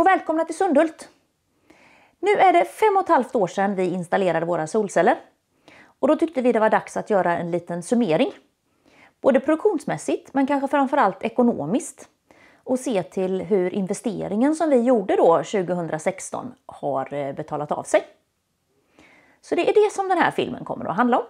och välkomna till Sundhult! Nu är det fem och ett halvt år sedan vi installerade våra solceller och då tyckte vi det var dags att göra en liten summering. Både produktionsmässigt men kanske framförallt ekonomiskt och se till hur investeringen som vi gjorde då 2016 har eh, betalat av sig. Så det är det som den här filmen kommer att handla om.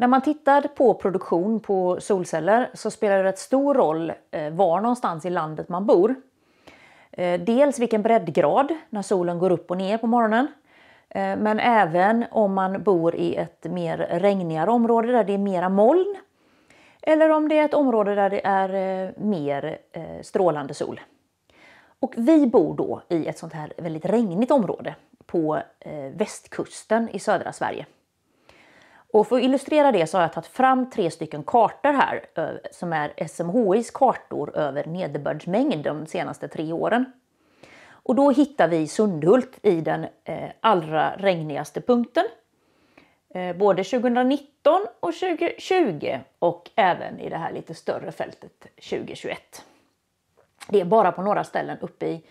När man tittar på produktion på solceller så spelar det rätt stor roll eh, var någonstans i landet man bor. Eh, dels vilken breddgrad när solen går upp och ner på morgonen. Eh, men även om man bor i ett mer regnigare område där det är mera moln. Eller om det är ett område där det är mer strålande sol. Och vi bor då i ett sånt här väldigt regnigt område på västkusten i södra Sverige. Och för att illustrera det så har jag tagit fram tre stycken kartor här eh, som är SMHIs kartor över nederbördsmängd de senaste tre åren. Och då hittar vi Sundhult i den eh, allra regnigaste punkten. Eh, både 2019 och 2020 och även i det här lite större fältet 2021. Det är bara på några ställen uppe i,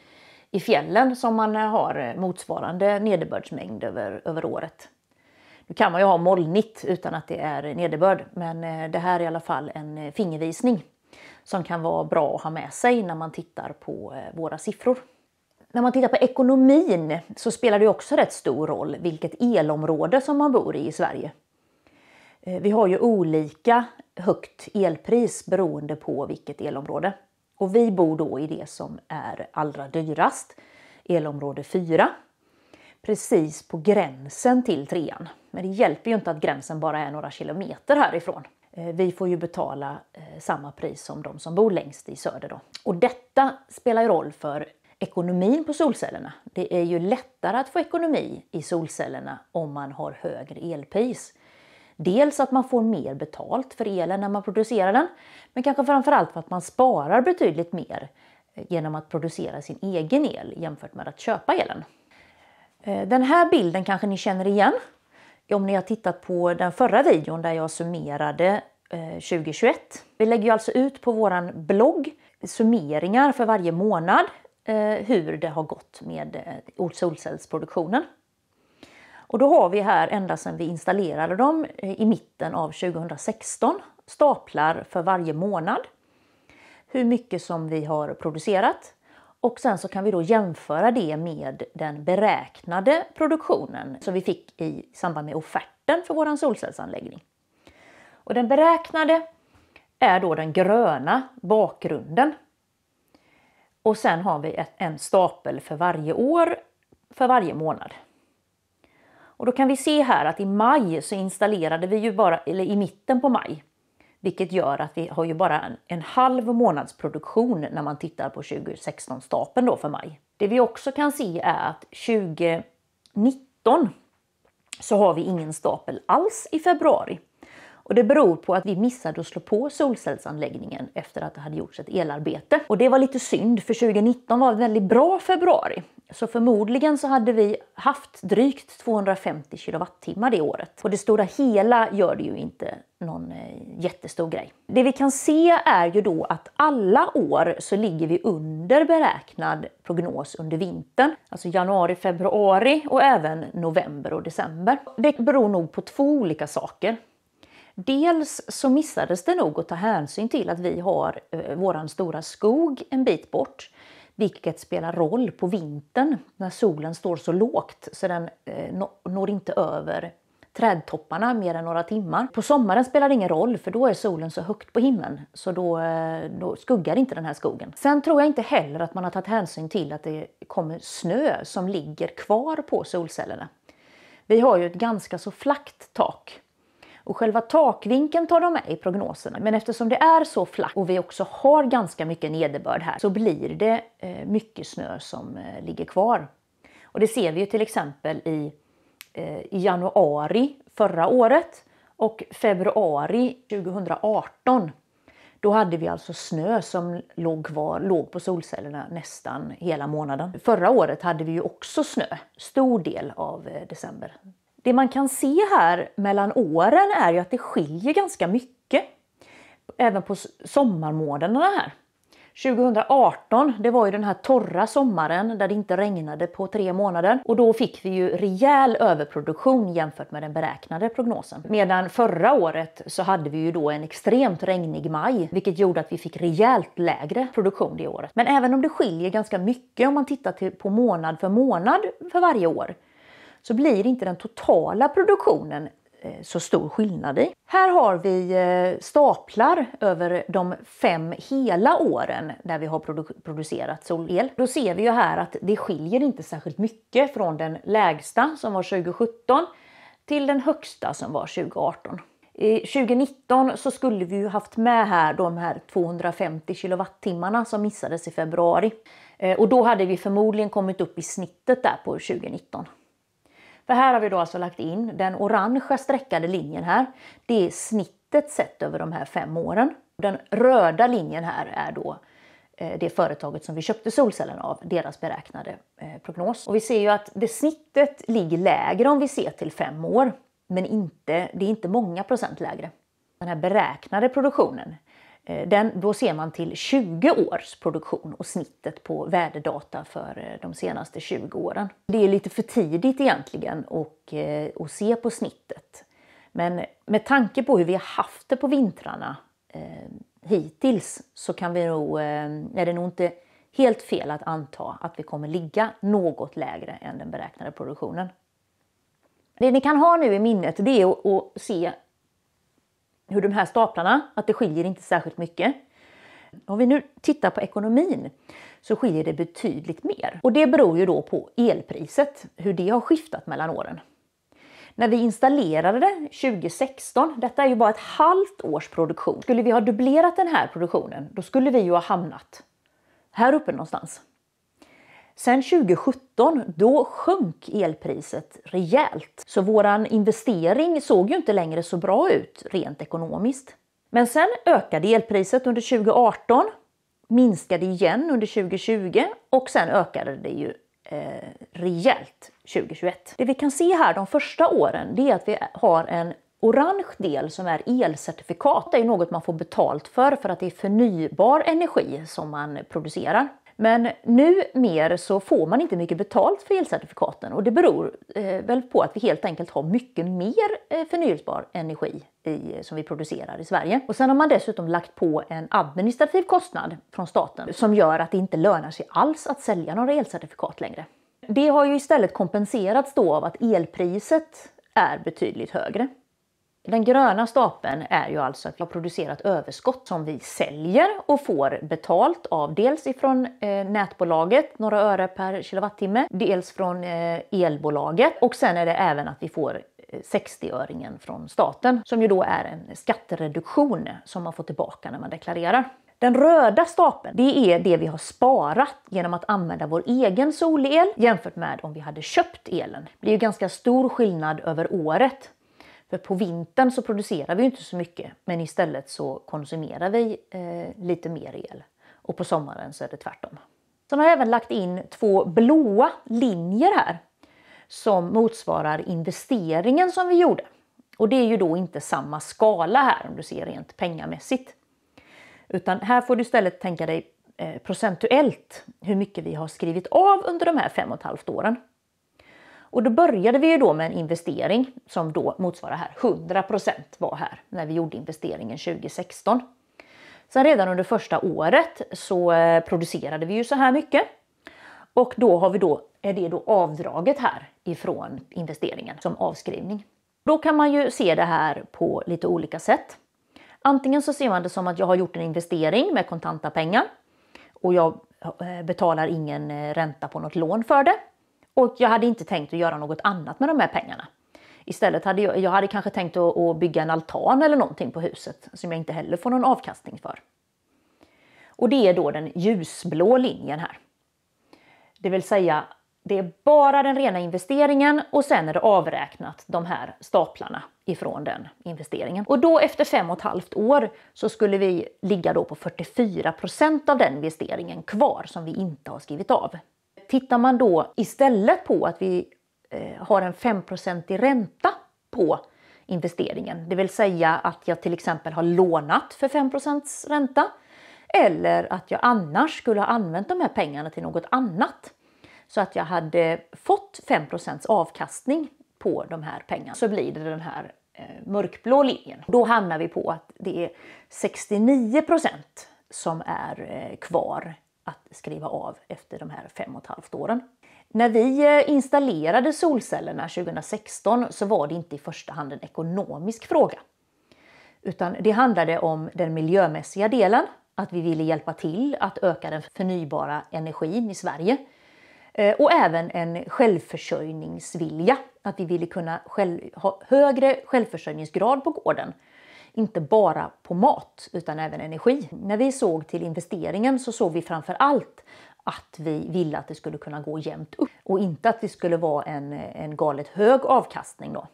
i fjällen som man har motsvarande nederbördsmängd över, över året. Nu kan man ju ha molnigt utan att det är nederbörd, men eh, det här är i alla fall en eh, fingervisning som kan vara bra att ha med sig när man tittar på eh, våra siffror. När man tittar på ekonomin så spelar det också rätt stor roll vilket elområde som man bor i i Sverige. Vi har ju olika högt elpris beroende på vilket elområde. Och vi bor då i det som är allra dyrast, elområde 4 precis på gränsen till trean. Men det hjälper ju inte att gränsen bara är några kilometer härifrån. Eh, vi får ju betala eh, samma pris som de som bor längst i söder. Då. Och detta spelar ju roll för ekonomin på solcellerna. Det är ju lättare att få ekonomi i solcellerna om man har högre elpris. Dels att man får mer betalt för elen när man producerar den, men kanske framförallt för att man sparar betydligt mer eh, genom att producera sin egen el jämfört med att köpa elen. Eh, den här bilden kanske ni känner igen om ni har tittat på den förra videon där jag summerade 2021. Eh, vi lägger ju alltså ut på vår blogg summeringar för varje månad eh, hur det har gått med solcellsproduktionen. Och då har vi här ända sedan vi installerade dem i mitten av 2016 staplar för varje månad. Hur mycket som vi har producerat, och sen så kan vi då jämföra det med den beräknade produktionen som vi fick i samband med offerten för våran solcellsanläggning. Och den beräknade är då den gröna bakgrunden. Och sen har vi ett, en stapel för varje år, för varje månad. Och då kan vi se här att i maj så installerade vi ju bara, eller i mitten på maj, vilket gör att vi har ju bara en, en halv månadsproduktion när man tittar på 2016-stapeln då för maj. Det vi också kan se är att 2019 så har vi ingen stapel alls i februari. Och det beror på att vi missade att slå på solcellsanläggningen efter att det hade gjorts ett elarbete. Och det var lite synd för 2019 var en väldigt bra februari. Så förmodligen så hade vi haft drygt 250 kilowattimmar det året. På det stora hela gör det ju inte någon eh, jättestor grej. Det vi kan se är ju då att alla år så ligger vi under beräknad prognos under vintern, alltså januari, februari och även november och december. Det beror nog på två olika saker. Dels så missades det nog att ta hänsyn till att vi har eh, våran stora skog en bit bort vilket spelar roll på vintern när solen står så lågt så den eh, når inte över trädtopparna mer än några timmar. På sommaren spelar det ingen roll för då är solen så högt på himlen så då, eh, då skuggar inte den här skogen. Sen tror jag inte heller att man har tagit hänsyn till att det kommer snö som ligger kvar på solcellerna. Vi har ju ett ganska så flackt tak och själva takvinkeln tar de med i prognoserna. Men eftersom det är så flackt och vi också har ganska mycket nederbörd här så blir det eh, mycket snö som eh, ligger kvar. Och det ser vi ju till exempel i, eh, i januari förra året och februari 2018. Då hade vi alltså snö som låg kvar, låg på solcellerna nästan hela månaden. Förra året hade vi ju också snö, stor del av december. Det man kan se här mellan åren är ju att det skiljer ganska mycket. Även på sommarmånaderna här. 2018, det var ju den här torra sommaren där det inte regnade på tre månader och då fick vi ju rejäl överproduktion jämfört med den beräknade prognosen. Medan förra året så hade vi ju då en extremt regnig maj, vilket gjorde att vi fick rejält lägre produktion det året. Men även om det skiljer ganska mycket om man tittar på månad för månad för varje år så blir inte den totala produktionen eh, så stor skillnad i. Här har vi eh, staplar över de fem hela åren där vi har producerat solel. Då ser vi ju här att det skiljer inte särskilt mycket från den lägsta som var 2017 till den högsta som var 2018. I 2019 så skulle vi ju haft med här de här 250 kilowattimmarna som missades i februari eh, och då hade vi förmodligen kommit upp i snittet där på 2019. För här har vi då alltså lagt in den orangea streckade linjen här. Det är snittet sett över de här fem åren. Den röda linjen här är då eh, det företaget som vi köpte solcellerna av, deras beräknade eh, prognos. Och vi ser ju att det snittet ligger lägre om vi ser till fem år, men inte, det är inte många procent lägre. Den här beräknade produktionen Eh, den, då ser man till 20 års produktion och snittet på värdedata för eh, de senaste 20 åren. Det är lite för tidigt egentligen att, eh, att se på snittet. Men med tanke på hur vi har haft det på vintrarna eh, hittills så kan vi nog, eh, är det nog inte helt fel att anta att vi kommer ligga något lägre än den beräknade produktionen. Det ni kan ha nu i minnet det är att, att se hur de här staplarna, att det skiljer inte särskilt mycket. Om vi nu tittar på ekonomin så skiljer det betydligt mer. Och det beror ju då på elpriset, hur det har skiftat mellan åren. När vi installerade det 2016, detta är ju bara ett halvt års produktion, skulle vi ha dubblerat den här produktionen, då skulle vi ju ha hamnat här uppe någonstans. Sen 2017 då sjönk elpriset rejält så våran investering såg ju inte längre så bra ut rent ekonomiskt. Men sen ökade elpriset under 2018, minskade igen under 2020 och sen ökade det ju eh, rejält 2021. Det vi kan se här de första åren det är att vi har en orange del som är elcertifikat. Det är något man får betalt för för att det är förnybar energi som man producerar. Men nu mer så får man inte mycket betalt för elcertifikaten och det beror eh, väl på att vi helt enkelt har mycket mer eh, förnyelsebar energi i, som vi producerar i Sverige. Och sen har man dessutom lagt på en administrativ kostnad från staten som gör att det inte lönar sig alls att sälja några elcertifikat längre. Det har ju istället kompenserats då av att elpriset är betydligt högre. Den gröna stapeln är ju alltså att vi har producerat överskott som vi säljer och får betalt av dels ifrån eh, nätbolaget, några öre per kilowattimme, dels från eh, elbolaget och sen är det även att vi får 60-öringen eh, från staten som ju då är en skattereduktion som man får tillbaka när man deklarerar. Den röda stapeln, det är det vi har sparat genom att använda vår egen solel jämfört med om vi hade köpt elen. Det är ju ganska stor skillnad över året. För på vintern så producerar vi inte så mycket men istället så konsumerar vi eh, lite mer el. Och på sommaren så är det tvärtom. Sen har jag även lagt in två blåa linjer här som motsvarar investeringen som vi gjorde. Och det är ju då inte samma skala här om du ser rent pengamässigt. Utan här får du istället tänka dig eh, procentuellt hur mycket vi har skrivit av under de här fem och ett halvt åren. Och då började vi ju då med en investering som då motsvarar här 100 var här när vi gjorde investeringen 2016. Sen redan under första året så eh, producerade vi ju så här mycket och då har vi då är det då avdraget här ifrån investeringen som avskrivning. Då kan man ju se det här på lite olika sätt. Antingen så ser man det som att jag har gjort en investering med kontanta pengar och jag eh, betalar ingen eh, ränta på något lån för det. Och jag hade inte tänkt att göra något annat med de här pengarna. Istället hade jag, jag hade kanske tänkt att, att bygga en altan eller någonting på huset som jag inte heller får någon avkastning för. Och det är då den ljusblå linjen här. Det vill säga, det är bara den rena investeringen och sen är det avräknat de här staplarna ifrån den investeringen. Och då efter fem och ett halvt år så skulle vi ligga då på 44 av den investeringen kvar som vi inte har skrivit av. Tittar man då istället på att vi eh, har en 5 i ränta på investeringen, det vill säga att jag till exempel har lånat för 5 ränta eller att jag annars skulle ha använt de här pengarna till något annat så att jag hade fått 5 avkastning på de här pengarna så blir det den här eh, mörkblå linjen. Då hamnar vi på att det är 69 som är eh, kvar att skriva av efter de här fem och ett halvt åren. När vi eh, installerade solcellerna 2016 så var det inte i första hand en ekonomisk fråga. Utan det handlade om den miljömässiga delen, att vi ville hjälpa till att öka den förnybara energin i Sverige. Eh, och även en självförsörjningsvilja, att vi ville kunna ha högre självförsörjningsgrad på gården inte bara på mat utan även energi. När vi såg till investeringen så såg vi framför allt att vi ville att det skulle kunna gå jämnt upp och inte att det skulle vara en, en galet hög avkastning. Då.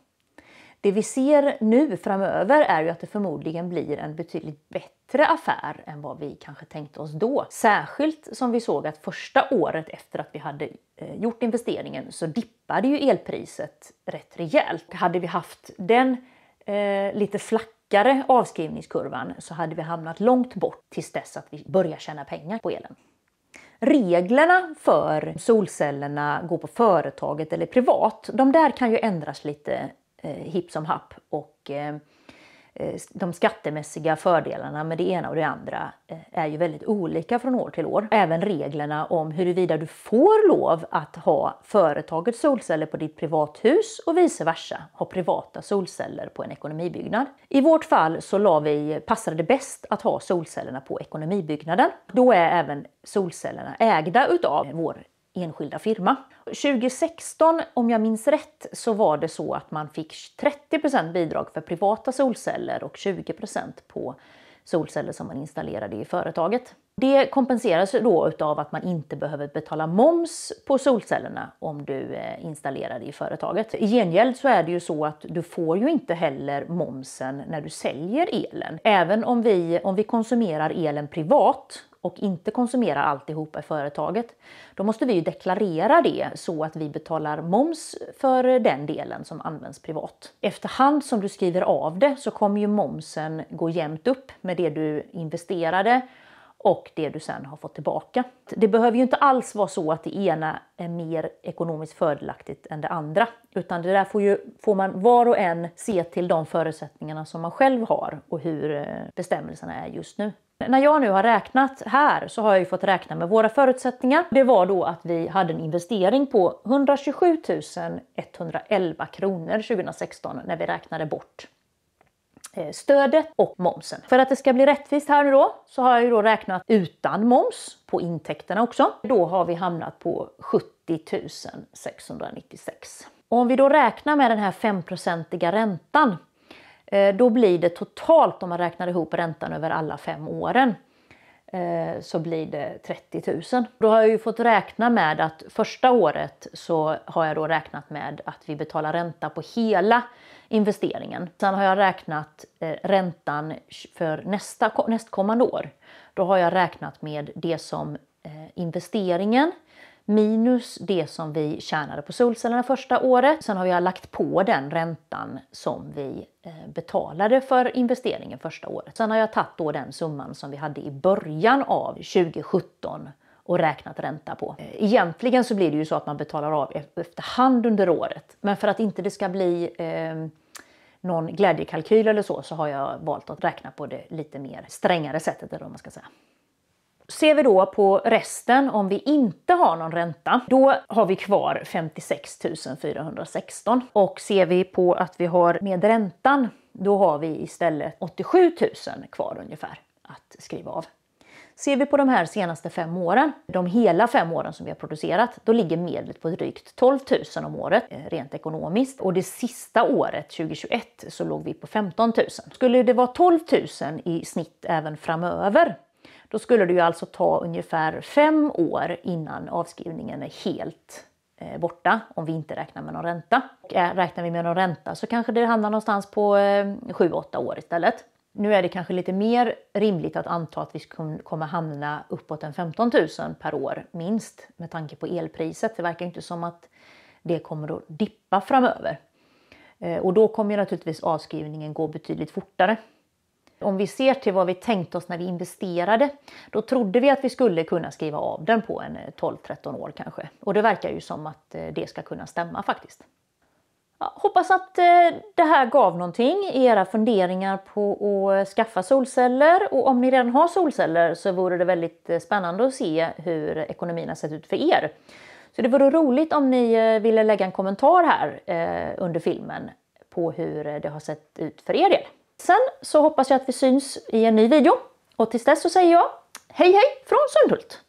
Det vi ser nu framöver är ju att det förmodligen blir en betydligt bättre affär än vad vi kanske tänkte oss då. Särskilt som vi såg att första året efter att vi hade eh, gjort investeringen så dippade ju elpriset rätt rejält. Hade vi haft den eh, lite flack mjukare avskrivningskurvan så hade vi hamnat långt bort tills dess att vi börjar tjäna pengar på elen. Reglerna för solcellerna går på företaget eller privat. De där kan ju ändras lite eh, hipp som happ och eh, Eh, de skattemässiga fördelarna med det ena och det andra eh, är ju väldigt olika från år till år. Även reglerna om huruvida du får lov att ha företagets solceller på ditt privathus och vice versa ha privata solceller på en ekonomibyggnad. I vårt fall så la vi, passade det bäst att ha solcellerna på ekonomibyggnaden. Då är även solcellerna ägda utav vår enskilda firma. 2016, om jag minns rätt, så var det så att man fick 30 bidrag för privata solceller och 20 på solceller som man installerade i företaget. Det kompenseras då av att man inte behöver betala moms på solcellerna om du eh, installerar det i företaget. I gengäld så är det ju så att du får ju inte heller momsen när du säljer elen. Även om vi, om vi konsumerar elen privat och inte konsumerar alltihopa i företaget, då måste vi ju deklarera det så att vi betalar moms för den delen som används privat. Efterhand som du skriver av det så kommer ju momsen gå jämnt upp med det du investerade och det du sen har fått tillbaka. Det behöver ju inte alls vara så att det ena är mer ekonomiskt fördelaktigt än det andra, utan det där får, ju, får man var och en se till de förutsättningarna som man själv har och hur eh, bestämmelserna är just nu. När jag nu har räknat här så har jag ju fått räkna med våra förutsättningar. Det var då att vi hade en investering på 127 111 kronor 2016 när vi räknade bort Eh, stödet och momsen. För att det ska bli rättvist här nu då så har jag ju då räknat utan moms på intäkterna också. Då har vi hamnat på 70 696. Och om vi då räknar med den här 5-procentiga räntan eh, då blir det totalt om man räknar ihop räntan över alla fem åren Eh, så blir det 30 000. Då har jag ju fått räkna med att första året så har jag då räknat med att vi betalar ränta på hela investeringen. Sen har jag räknat eh, räntan för nästa, nästkommande år. Då har jag räknat med det som eh, investeringen minus det som vi tjänade på solcellerna första året. Sen har vi lagt på den räntan som vi Eh, betalade för investeringen första året. Sen har jag tagit då den summan som vi hade i början av 2017 och räknat ränta på. Eh, egentligen så blir det ju så att man betalar av e- efterhand under året. Men för att inte det ska bli eh, någon glädjekalkyl eller så, så har jag valt att räkna på det lite mer strängare sättet eller vad man ska säga. Ser vi då på resten om vi inte har någon ränta, då har vi kvar 56 416. Och ser vi på att vi har med räntan, då har vi istället 87 000 kvar ungefär att skriva av. Ser vi på de här senaste fem åren, de hela fem åren som vi har producerat, då ligger medlet på drygt 12 000 om året eh, rent ekonomiskt. Och det sista året, 2021, så låg vi på 15 000. Skulle det vara 12 000 i snitt även framöver, då skulle det ju alltså ta ungefär fem år innan avskrivningen är helt eh, borta om vi inte räknar med någon ränta. Och eh, räknar vi med någon ränta så kanske det hamnar någonstans på 7-8 eh, år istället. Nu är det kanske lite mer rimligt att anta att vi kommer hamna uppåt en 15 000 per år minst med tanke på elpriset. Det verkar inte som att det kommer att dippa framöver. Och då kommer naturligtvis avskrivningen gå betydligt fortare om vi ser till vad vi tänkte oss när vi investerade, då trodde vi att vi skulle kunna skriva av den på en 12-13 eh, år kanske. Och det verkar ju som att eh, det ska kunna stämma faktiskt. Ja, hoppas att eh, det här gav någonting i era funderingar på att skaffa solceller och om ni redan har solceller så vore det väldigt spännande att se hur ekonomin har sett ut för er. Så det vore roligt om ni ville lägga en kommentar här under filmen på hur det har sett ut för er del. Sen så hoppas jag att vi syns i en ny video och tills dess så säger jag hej hej från Sundhult!